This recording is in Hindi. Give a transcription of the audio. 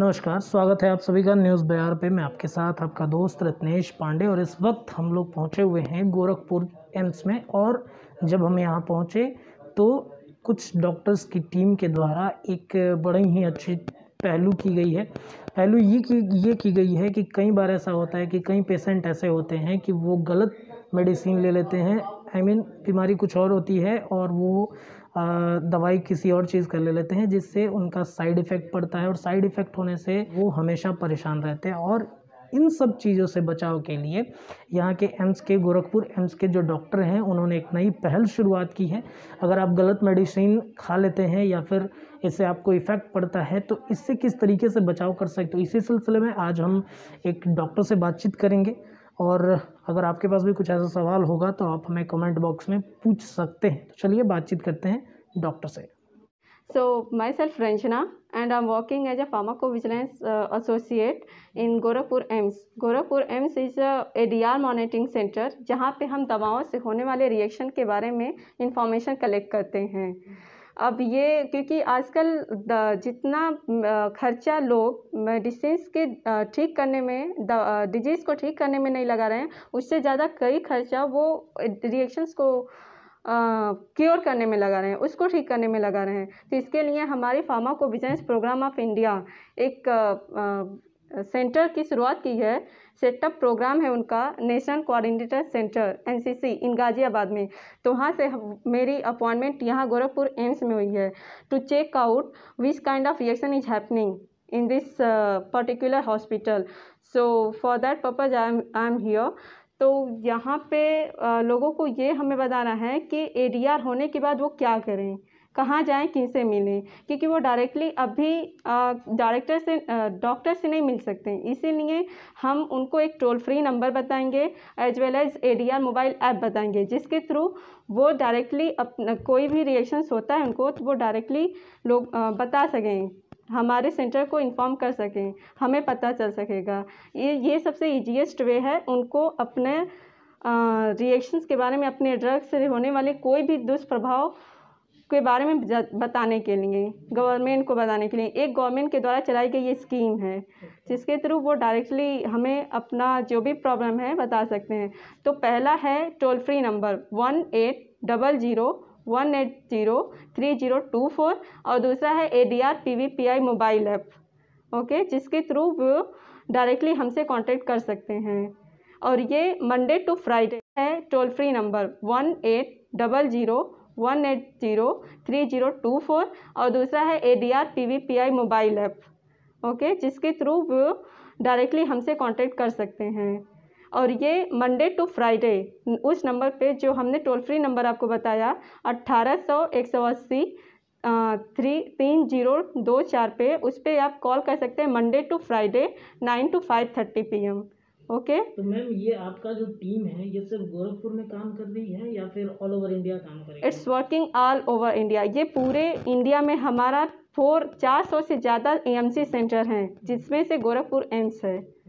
नमस्कार स्वागत है आप सभी का न्यूज़ बयार पे मैं आपके साथ आपका दोस्त रत्नेश पांडे और इस वक्त हम लोग पहुंचे हुए हैं गोरखपुर एम्स में और जब हम यहाँ पहुंचे तो कुछ डॉक्टर्स की टीम के द्वारा एक बड़ी ही अच्छी पहलू की गई है पहलू ये की ये की गई है कि कई बार ऐसा होता है कि कई पेशेंट ऐसे होते हैं कि वो गलत मेडिसिन ले लेते हैं आई I मीन mean, बीमारी कुछ और होती है और वो आ, दवाई किसी और चीज़ कर ले लेते हैं जिससे उनका साइड इफ़ेक्ट पड़ता है और साइड इफ़ेक्ट होने से वो हमेशा परेशान रहते हैं और इन सब चीज़ों से बचाव के लिए यहाँ के एम्स के गोरखपुर एम्स के जो डॉक्टर हैं उन्होंने एक नई पहल शुरुआत की है अगर आप गलत मेडिसिन खा लेते हैं या फिर इससे आपको इफ़ेक्ट पड़ता है तो इससे किस तरीके से बचाव कर सकते हो इसी सिलसिले में आज हम एक डॉक्टर से बातचीत करेंगे और अगर आपके पास भी कुछ ऐसा सवाल होगा तो आप हमें कमेंट बॉक्स में पूछ सकते हैं तो चलिए बातचीत करते हैं डॉक्टर से so myself Ranjana and I am working as a pharmacovigilance associate in Gorakhpur AIIMS Gorakhpur AIIMS is A D R monitoring centre जहाँ पे हम दवाओं से होने वाले रिएक्शन के बारे में इंफॉर्मेशन कलेक्ट करते हैं अब ये क्योंकि आजकल जितना खर्चा लोग मेडिसिन के ठीक करने में डिजीज़ को ठीक करने में नहीं लगा रहे हैं उससे ज़्यादा कई खर्चा वो रिएक्शंस को क्योर करने में लगा रहे हैं उसको ठीक करने में लगा रहे हैं तो इसके लिए हमारे pharmaco business programme of India एक सेंटर की शुरुआत की है सेटअप प्रोग्राम है उनका national coordinator centre NCC in Ghaziabad में तो वहाँ से मेरी अपॉइंटमेंट यहाँ गोरखपुर एम्स में हुई है to check out which kind of reaction is happening in this particular hospital so for that purpose I am I am here तो यहाँ पे uh, लोगों को ये हमें बताना है कि एडीआर होने के बाद वो क्या करें कहाँ जाएँ किनसे मिलें क्योंकि वो डायरेक्टली अभी डायरेक्टर से डॉक्टर से नहीं मिल सकते इसीलिए हम उनको एक टोल फ्री नंबर बताएंगे as well as a mobile app बताएंगे जिसके थ्रू वो डायरेक्टली अपना कोई भी रिएक्शंस होता है उनको तो वो डायरेक्टली लोग बता सकें हमारे सेंटर को इन्फॉर्म कर सकें हमें पता चल सकेगा ये ये सबसे ईजिएस्ट वे है उनको अपने रिएक्शंस के बारे में अपने ड्रग्स से होने वाले कोई भी दुष्प्रभाव के बारे में बताने के लिए गवर्नमेंट को बताने के लिए एक गवर्नमेंट के द्वारा चलाई गई ये स्कीम है जिसके थ्रू वो डायरेक्टली हमें अपना जो भी प्रॉब्लम है बता सकते हैं तो पहला है toll free number one eight double zero one eight zero three zero two four और दूसरा है A D R P V P I mobile app okay जिसके थ्रू वो डायरेक्टली हमसे कॉन्टेक्ट कर सकते हैं और ये मंडे टू फ्राइडे है toll free number one eight double zero one eight zero three zero two four और दूसरा है A D R P V P I mobile app okay जिसके थ्रू वो डायरेक्टली हमसे कांटेक्ट कर सकते हैं और ये मंडे टू फ्राइडे उस नंबर पे जो हमने टोल फ्री नंबर आपको बताया अट्ठारह सौ एक सौ अस्सी थ्री तीन जीरो दो चार पे उस पर आप कॉल कर सकते हैं Monday to Friday nine to five thirty P M okay तो मैम ये आपका जो टीम है ये सिर्फ गोरखपुर में काम कर रही है या फिर ऑल ओवर इंडिया काम कर रही है it's working all over India ये पूरे इंडिया में हमारा फोर चार सौ से ज़्यादा एमसी सेंटर हैं जिसमें से गोरखपुर एम्स है